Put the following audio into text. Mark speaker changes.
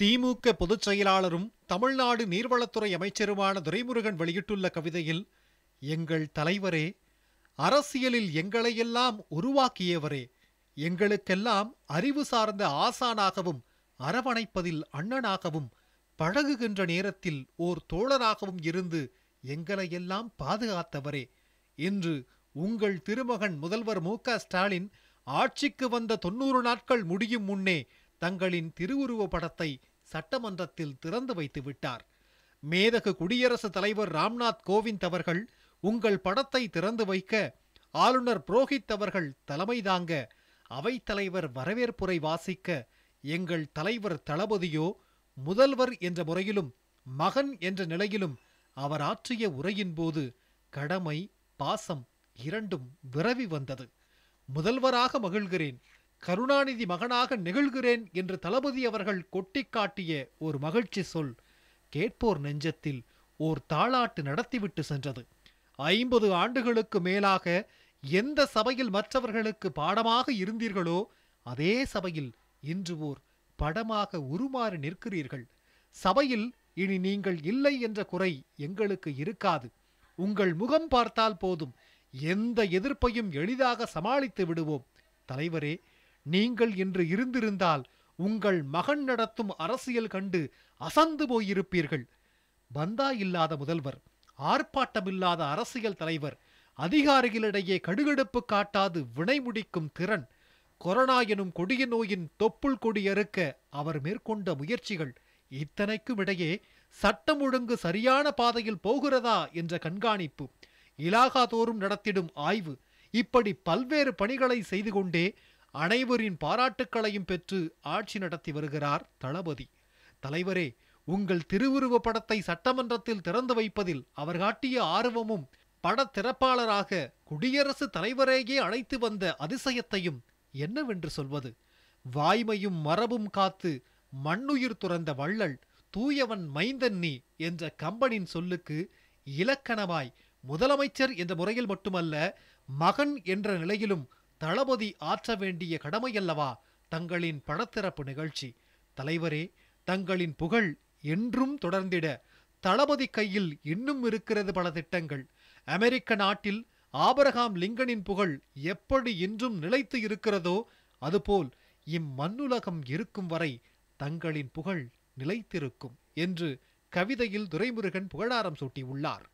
Speaker 1: திமுக பொதுச் செயலாளரும் தமிழ்நாடு நீர்வளத்துறை அமைச்சருமான துரைமுருகன் வெளியிட்டுள்ள கவிதையில் எங்கள் தலைவரே அரசியலில் எங்களையெல்லாம் உருவாக்கியவரே எங்களுக்கெல்லாம் அறிவு சார்ந்த ஆசானாகவும் அரவணைப்பதில் அண்ணனாகவும் பழகுகின்ற நேரத்தில் ஓர் தோழராகவும் இருந்து எங்களையெல்லாம் பாதுகாத்தவரே இன்று உங்கள் திருமகன் முதல்வர் மு ஸ்டாலின் ஆட்சிக்கு வந்த தொன்னூறு நாட்கள் முடியும் முன்னே தங்களின் திருவுருவ படத்தை சட்டமன்றத்தில் திறந்து வைத்து விட்டார் மேதகு குடியரசுத் தலைவர் ராம்நாத் கோவிந்த் அவர்கள் உங்கள் படத்தை திறந்து வைக்க ஆளுநர் புரோஹித் அவர்கள் தலைமை தாங்க அவைத்தலைவர் வரவேற்புரை வாசிக்க எங்கள் தலைவர் தளபதியோ முதல்வர் என்ற முறையிலும் மகன் என்ற நிலையிலும் அவர் ஆற்றிய உரையின் போது கடமை பாசம் இரண்டும் விரவி வந்தது முதல்வராக மகிழ்கிறேன் கருணாநிதி மகனாக நிகழ்கிறேன் என்று தளபதி அவர்கள் கொட்டி காட்டிய ஒரு மகிழ்ச்சி சொல் கேட்போர் நெஞ்சத்தில் ஓர் தாளாட்டு நடத்திவிட்டு சென்றது ஐம்பது ஆண்டுகளுக்கு மேலாக எந்த சபையில் மற்றவர்களுக்கு பாடமாக இருந்தீர்களோ அதே சபையில் இன்று ஓர் படமாக உருமாறி நிற்கிறீர்கள் சபையில் இனி நீங்கள் இல்லை என்ற குறை எங்களுக்கு இருக்காது உங்கள் முகம் பார்த்தால் போதும் எந்த எதிர்ப்பையும் எளிதாக சமாளித்து விடுவோம் தலைவரே நீங்கள் இன்று இருந்திருந்தால் உங்கள் மகன் நடத்தும் அரசியல் கண்டு அசந்து போயிருப்பீர்கள் பந்தா இல்லாத முதல்வர் ஆர்ப்பாட்டமில்லாத அரசியல் தலைவர் அதிகாரிகளிடையே கடுகெடுப்பு காட்டாது வினை முடிக்கும் திறன் கொரோனா எனும் கொடிய நோயின் தொப்புள் கொடி அறுக்க அவர் மேற்கொண்ட முயற்சிகள் இத்தனைக்கும் இடையே சட்டம் ஒழுங்கு சரியான பாதையில் போகிறதா என்ற கண்காணிப்பு இலாகாதோறும் நடத்திடும் ஆய்வு இப்படி பல்வேறு பணிகளை செய்து கொண்டே அனைவரின் பாராட்டுக்களையும் பெற்று ஆட்சி நடத்தி வருகிறார் தளபதி தலைவரே உங்கள் திருவுருவ படத்தை சட்டமன்றத்தில் திறந்து வைப்பதில் அவர் காட்டிய ஆர்வமும் பட திறப்பாளராக குடியரசு தலைவரேயே அழைத்து வந்த அதிசயத்தையும் என்னவென்று சொல்வது வாய்மையும் மரபும் காத்து மண்ணுயிர் துறந்த வள்ளல் தூயவன் மைந்தன்னி என்ற கம்பனின் சொல்லுக்கு இலக்கணமாய் முதலமைச்சர் என்ற முறையில் மட்டுமல்ல மகன் என்ற நிலையிலும் தளபதி ஆற்ற வேண்டிய கடமையல்லவா தங்களின் படத்திறப்பு நிகழ்ச்சி தலைவரே தங்களின் புகழ் என்றும் தொடர்ந்திட தளபதி கையில் இன்னும் இருக்கிறது பல திட்டங்கள் அமெரிக்க நாட்டில் ஆபரகாம் லிங்கனின் புகழ் எப்படி இன்றும் நிலைத்து இருக்கிறதோ அதுபோல் இம்மண்ணுலகம் இருக்கும் வரை தங்களின் புகழ் நிலைத்திருக்கும் என்று கவிதையில் துரைமுருகன் புகழாரம் சூட்டியுள்ளார்